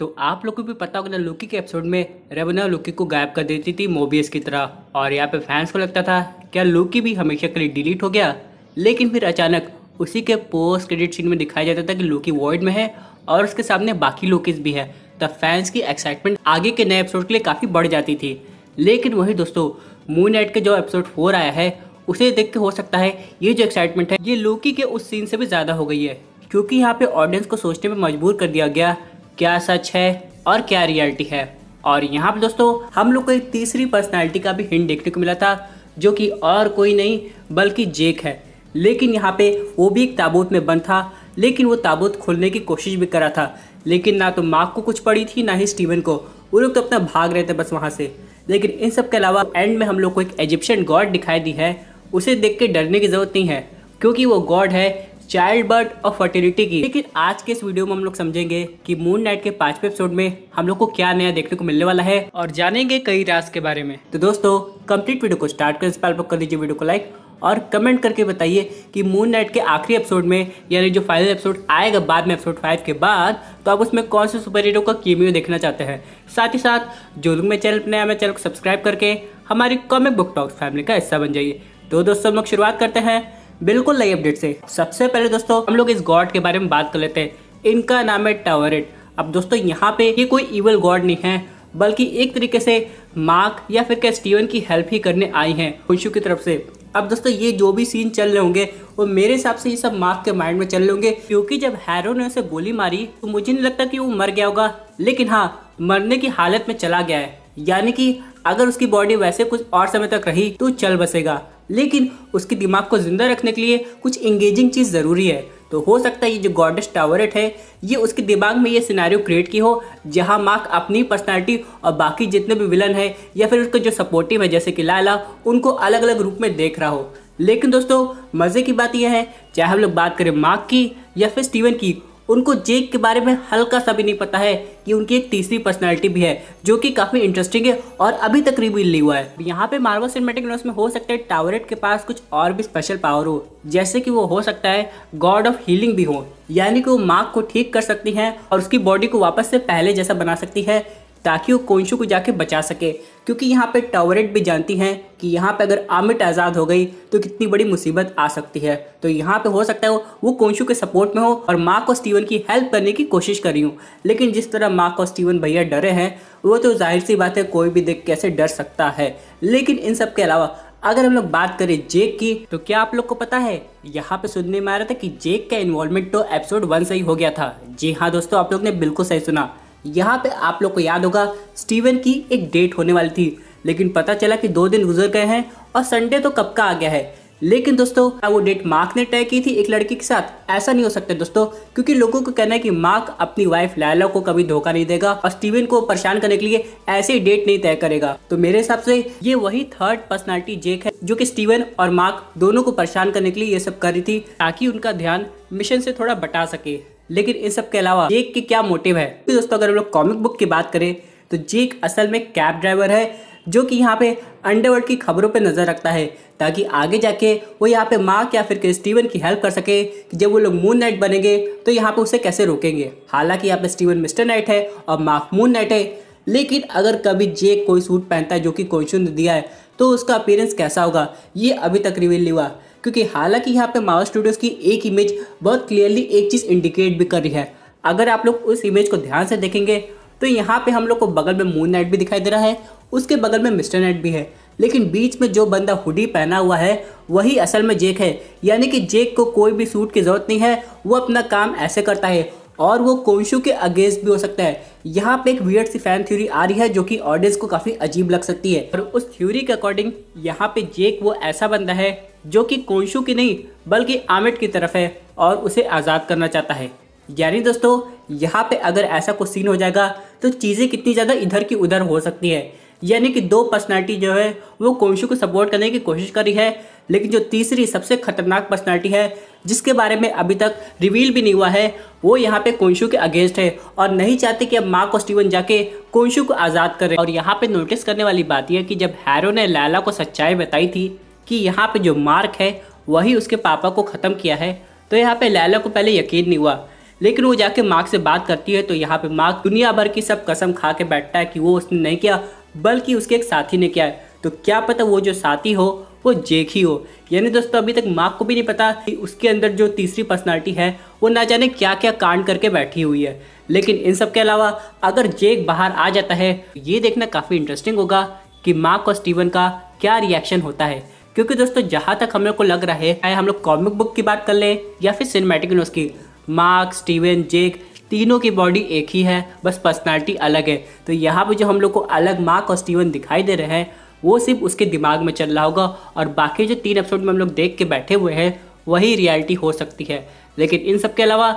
तो आप लोग को भी पता होगा ना लोकी के एपिसोड में रेवना लोकी को गायब कर देती थी मोबियस की तरह और यहाँ पे फैंस को लगता था क्या लोकी भी हमेशा के लिए डिलीट हो गया लेकिन फिर अचानक उसी के पोस्ट क्रेडिट सीन में दिखाया जाता था कि लोकी वॉइड में है और उसके सामने बाकी लोकीज भी है तो फैंस की एक्साइटमेंट आगे के नए एपिसोड के लिए काफ़ी बढ़ जाती थी लेकिन वही दोस्तों मून नाइट के जो एपिसोड फोर आया है उसे देख के हो सकता है ये जो एक्साइटमेंट है ये लोकी के उस सीन से भी ज़्यादा हो गई है क्योंकि यहाँ पे ऑडियंस को सोचने में मजबूर कर दिया गया क्या सच है और क्या रियलिटी है और यहाँ पर दोस्तों हम लोग को एक तीसरी पर्सनैलिटी का भी हिंट देखने को मिला था जो कि और कोई नहीं बल्कि जेक है लेकिन यहाँ पे वो भी एक ताबूत में बंद था लेकिन वो ताबूत खोलने की कोशिश भी करा था लेकिन ना तो मार्क को कुछ पड़ी थी ना ही स्टीवन को वो लोग तो अपना भाग रहे थे बस वहाँ से लेकिन इन सब के अलावा एंड में हम लोग को एक इजिप्शियन गॉड दिखाई दी है उसे देख के डरने की ज़रूरत नहीं है क्योंकि वो गॉड है चाइल्ड बर्थ और फर्टिलिटी की लेकिन आज के इस वीडियो में हम लोग समझेंगे कि मून नाइट के पांचवे एपिसोड में हम लोग को क्या नया देखने को मिलने वाला है और जानेंगे कई राज के बारे में तो दोस्तों कंप्लीट वीडियो को स्टार्ट कर इस कर दीजिए वीडियो को लाइक और कमेंट करके बताइए कि मून नाइट के आखिरी एपिसोड में यानी जो फाइनल एपिसोड आएगा बाद में एपिसोड फाइव के बाद तो आप उसमें कौन से सुपर हीरो का कीमियो देखना चाहते हैं साथ ही साथ जो लोग मेरे चैनल पर नया मेरे चैनल को सब्सक्राइब करके हमारी कॉमिक बुक टॉक्स फैमिली का हिस्सा बन जाइए तो दोस्तों हम लोग शुरुआत करते हैं बिल्कुल नई अपडेट से सबसे पहले दोस्तों हम लोग इस गॉड के बारे में बात कर लेते हैं इनका नाम है टावरेट अब दोस्तों यहाँ पे ये कोई इवल गॉड नहीं है बल्कि एक तरीके से मार्क या फिर क्या स्टीवन की हेल्प ही करने आई हैं खुशू की तरफ से अब दोस्तों ये जो भी सीन चल रहे होंगे वो मेरे हिसाब से ये सब मार्क के माइंड में चल रहे होंगे क्योंकि जब हैरो ने उसे गोली मारी तो मुझे नहीं लगता कि वो मर गया होगा लेकिन हाँ मरने की हालत में चला गया है यानी कि अगर उसकी बॉडी वैसे कुछ और समय तक रही तो चल बसेगा लेकिन उसके दिमाग को ज़िंदा रखने के लिए कुछ इंगेजिंग चीज़ ज़रूरी है तो हो सकता है ये जो गॉडेस टावरेट है ये उसके दिमाग में ये सिनारियो क्रिएट की हो जहाँ मार्क अपनी पर्सनालिटी और बाकी जितने भी विलन है या फिर उसके जो सपोर्टिव है जैसे कि लाला उनको अलग अलग रूप में देख रहा हो लेकिन दोस्तों मज़े की बात यह है चाहे हम लोग बात करें मार्क की या फिर स्टीवन की उनको जेक के बारे में हल्का सा भी नहीं पता है कि उनकी एक तीसरी पर्सनैलिटी भी है जो कि काफ़ी इंटरेस्टिंग है और अभी तक रिवील नहीं हुआ है यहाँ पे मार्वल सिनेमेटिक यूनिवर्स में हो सकता है टावरेट के पास कुछ और भी स्पेशल पावर हो जैसे कि वो हो सकता है गॉड ऑफ हीलिंग भी हो यानी कि वो मार्क को ठीक कर सकती हैं और उसकी बॉडी को वापस से पहले जैसा बना सकती है ताकि वो कोंशु को जाके बचा सके क्योंकि यहाँ पे टावरेट भी जानती हैं कि यहाँ पे अगर आमिट आज़ाद हो गई तो कितनी बड़ी मुसीबत आ सकती है तो यहाँ पे हो सकता है वो कोंशु के सपोर्ट में हो और माँ को स्टीवन की हेल्प करने की कोशिश करी हूँ लेकिन जिस तरह माँ को स्टीवन भैया डरे हैं वो तो जाहिर सी बात है कोई भी देख कैसे डर सकता है लेकिन इन सब के अलावा अगर हम लोग बात करें जेक की तो क्या आप लोग को पता है यहाँ पे सुनने में आ रहा था कि जेक का इन्वॉल्वमेंट तो एपिसोड वन से ही हो गया था जी हाँ दोस्तों आप लोग ने बिल्कुल सही सुना यहाँ पे आप लोग को याद होगा स्टीवन की एक डेट होने वाली थी लेकिन पता चला कि दो दिन गुजर गए हैं और संडे तो कब का आ गया है लेकिन दोस्तों वो डेट मार्क ने तय की थी एक लड़की के साथ ऐसा नहीं हो सकता दोस्तों क्योंकि लोगों को कहना है कि मार्क अपनी वाइफ लैला को कभी धोखा नहीं देगा और स्टीवन को परेशान करने के लिए ऐसे ही डेट नहीं तय करेगा तो मेरे हिसाब से ये वही थर्ड पर्सनालिटी जेक है जो कि स्टीवन और मार्क दोनों को परेशान करने के लिए ये सब कर रही थी ताकि उनका ध्यान मिशन से थोड़ा बटा सके लेकिन इन सब के अलावा जेक के क्या मोटिव है तो दोस्तों अगर हम लोग कॉमिक बुक की बात करें तो जेक असल में कैब ड्राइवर है जो कि यहाँ पे अंडरवर्ल्ड की खबरों पे नज़र रखता है ताकि आगे जाके वो यहाँ पे मार्क या फिर स्टीवन की हेल्प कर सके कि जब वो लोग मून नाइट बनेंगे तो यहाँ पे उसे कैसे रोकेंगे हालांकि यहाँ पे स्टीवन मिस्टर नाइट है और मार्क मून नाइट है लेकिन अगर कभी जेक कोई सूट पहनता है जो कि कोई दिया है तो उसका अपीयरेंस कैसा होगा ये अभी तक रिवील नहीं हुआ क्योंकि हालांकि यहाँ पे मावा स्टूडियोज़ की एक इमेज बहुत क्लियरली एक चीज़ इंडिकेट भी कर रही है अगर आप लोग उस इमेज को ध्यान से देखेंगे तो यहाँ पे हम लोग को बगल में मून नाइट भी दिखाई दे रहा है उसके बगल में मिस्टर नाइट भी है लेकिन बीच में जो बंदा हुडी पहना हुआ है वही असल में जेक है यानी कि जेक को कोई भी सूट की ज़रूरत नहीं है वो अपना काम ऐसे करता है और वो कोंशु के अगेंस्ट भी हो सकता है यहाँ पे एक वियर्ड सी फैन थ्योरी आ रही है जो कि ऑडियंस को काफ़ी अजीब लग सकती है और उस थ्योरी के अकॉर्डिंग यहाँ पे जेक वो ऐसा बंदा है जो कि कोंशु की नहीं बल्कि आमिट की तरफ है और उसे आज़ाद करना चाहता है यानी दोस्तों यहाँ पे अगर ऐसा कुछ सीन हो जाएगा तो चीज़ें कितनी ज़्यादा इधर की उधर हो सकती है यानी कि दो पर्सनैलिटी जो है वो कोंशु को सपोर्ट करने की कोशिश कर रही है लेकिन जो तीसरी सबसे खतरनाक पर्सनैलिटी है जिसके बारे में अभी तक रिवील भी नहीं हुआ है वो यहाँ पे कोंशु के अगेंस्ट है और नहीं चाहते कि अब मार्क और स्टीवन जाके कोंशू को आज़ाद करें और यहाँ पे नोटिस करने वाली बात यह कि जब हैरो ने लैला को सच्चाई बताई थी कि यहाँ पे जो मार्क है वही उसके पापा को ख़त्म किया है तो यहाँ पे लैला को पहले यकीन नहीं हुआ लेकिन वो जाके मार्क से बात करती है तो यहाँ पे मार्क दुनिया भर की सब कसम खा के बैठता है कि वो उसने नहीं किया बल्कि उसके एक साथी ने किया है तो क्या पता वो जो साथी हो वो जेक ही हो यानी दोस्तों अभी तक मार्क को भी नहीं पता कि उसके अंदर जो तीसरी पर्सनालिटी है वो ना जाने क्या क्या कांड करके बैठी हुई है लेकिन इन सब के अलावा अगर जेक बाहर आ जाता है तो ये देखना काफ़ी इंटरेस्टिंग होगा कि मार्क और स्टीवन का क्या रिएक्शन होता है क्योंकि दोस्तों जहाँ तक हम लोग को लग रहा है चाहे हम लोग कॉमिक बुक की बात कर लें या फिर सिनेमेटिक यूनिवर्स की मार्क स्टीवन जेक तीनों की बॉडी एक ही है बस पर्सनैलिटी अलग है तो यहाँ पर जो हम लोग को अलग मार्क और स्टीवन दिखाई दे रहे हैं वो सिर्फ उसके दिमाग में चल रहा होगा और बाकी जो तीन एपिसोड में हम लोग देख के बैठे हुए हैं वही रियलिटी हो सकती है लेकिन इन सब के अलावा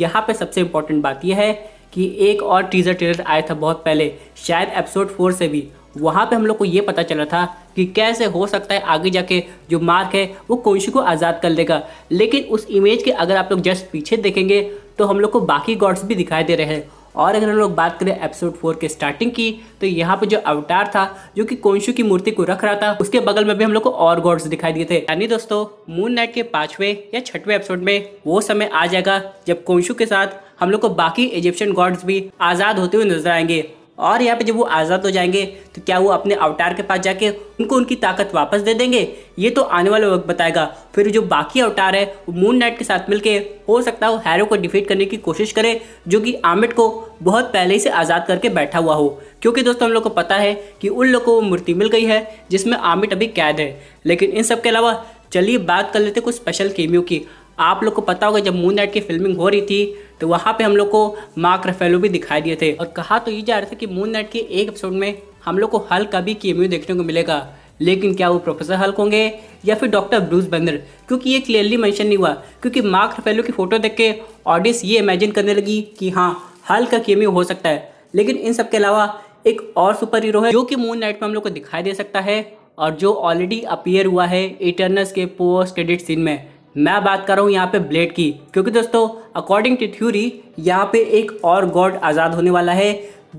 यहाँ पे सबसे इम्पोर्टेंट बात यह है कि एक और टीज़र ट्रेलर आया था बहुत पहले शायद एपिसोड फोर से भी वहाँ पे हम लोग को ये पता चला था कि कैसे हो सकता है आगे जाके जो मार्क है वो कोंशी को आज़ाद कर देगा लेकिन उस इमेज के अगर आप लोग जस्ट पीछे देखेंगे तो हम लोग को बाकी गॉड्स भी दिखाई दे रहे हैं और अगर हम लोग बात करें एपिसोड फोर के स्टार्टिंग की तो यहाँ पे जो अवतार था जो कि कोंशु की मूर्ति को रख रहा था उसके बगल में भी हम लोग को और गॉड्स दिखाई दिए थे यानी दोस्तों मून नाइट के पांचवें या छठवें एपिसोड में वो समय आ जाएगा जब कोंशु के साथ हम लोग को बाकी इजिप्शियन गॉड्स भी आज़ाद होते हुए नजर आएंगे और यहाँ पे जब वो आज़ाद हो जाएंगे तो क्या वो अपने अवतार के पास जाके उनको उनकी ताकत वापस दे देंगे ये तो आने वाला वक्त बताएगा फिर जो बाकी अवतार है वो मून नाइट के साथ मिलके हो सकता हो हैरो को डिफीट करने की कोशिश करे जो कि आमिट को बहुत पहले ही से आज़ाद करके बैठा हुआ हो क्योंकि दोस्तों हम लोग को पता है कि उन लोग को वो मूर्ति मिल गई है जिसमें आमिट अभी कैद है लेकिन इन सब के अलावा चलिए बात कर लेते कुछ स्पेशल केमियों की आप लोग को पता होगा जब मून नाइट की फिल्मिंग हो रही थी तो वहाँ पे हम लोग को मार्क रफेलो भी दिखाई दिए थे और कहा तो ये जा रहा था कि मून नाइट के एक एपिसोड में हम लोग को हल का भी केमियो देखने को मिलेगा लेकिन क्या वो प्रोफेसर हल्क होंगे या फिर डॉक्टर ब्रूस बंदर क्योंकि ये क्लियरली मैंशन नहीं हुआ क्योंकि मार्क रफेलो की फ़ोटो देख के ऑडियंस ये इमेजिन करने लगी कि हाँ हल्क का केमियो हो सकता है लेकिन इन सब के अलावा एक और सुपर हीरो है जो कि मून नाइट में हम लोग को दिखाई दे सकता है और जो ऑलरेडी अपियर हुआ है इटर्नस के पोस्ट क्रेडिट सीन में मैं बात कर रहा हूँ यहाँ पे ब्लेड की क्योंकि दोस्तों अकॉर्डिंग टू थ्यूरी यहाँ पे एक और गॉड आज़ाद होने वाला है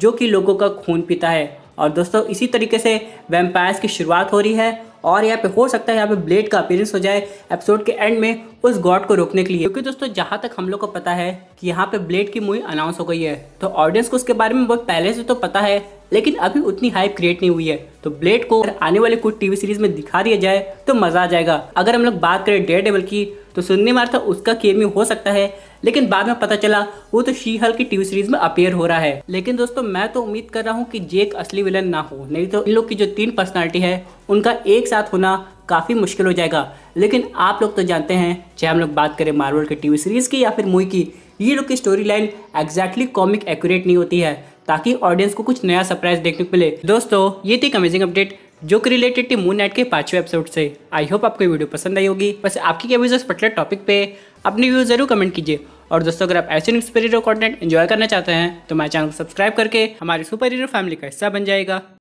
जो कि लोगों का खून पीता है और दोस्तों इसी तरीके से वेम्पायर्स की शुरुआत हो रही है और यहाँ पे हो सकता है यहाँ पे ब्लेड का अपीयरेंस हो जाए एपिसोड के एंड में उस गॉड को रोकने के लिए क्योंकि दोस्तों जहाँ तक हम लोग को पता है कि यहाँ पे ब्लेड की मूवी अनाउंस हो गई है तो ऑडियंस को उसके बारे में बहुत पहले से तो पता है लेकिन अभी उतनी हाइप क्रिएट नहीं हुई है तो ब्लेड को आने वाले कुछ टीवी सीरीज में दिखा दिया जाए तो मजा आ जाएगा अगर हम लोग बात करें डेयर टेबल की तो सुनने में था उसका केमियो हो सकता है लेकिन बाद में पता चला वो तो शी हल की टीवी सीरीज में अपेयर हो रहा है लेकिन दोस्तों मैं तो उम्मीद कर रहा हूँ कि जेक असली विलन ना हो नहीं तो इन लोग की जो तीन पर्सनालिटी है उनका एक साथ होना काफ़ी मुश्किल हो जाएगा लेकिन आप लोग तो जानते हैं चाहे हम लोग बात करें मार्वल की टीवी सीरीज़ की या फिर मूवी की ये लोग की story line exactly comic accurate नहीं होती है ताकि ऑडियंस को कुछ नया सरप्राइज देखने को मिले दोस्तों ये थी अमेजिंग अपडेट जो कि रिलेटेड थी मून नाइट के पांचवें एपिसोड से आई होप आपको वीडियो पसंद आई होगी बस आपकी क्या व्यूज इस पर्टिकुलर टॉपिक पे अपनी व्यूज जरूर कमेंट कीजिए और दोस्तों अगर आप ऐसे सुपर हीरो कॉन्टेंट इन्जॉय करना चाहते हैं तो मेरे चैनल को सब्सक्राइब करके हमारी सुपर हीरो फैमिली का हिस्सा बन जाएगा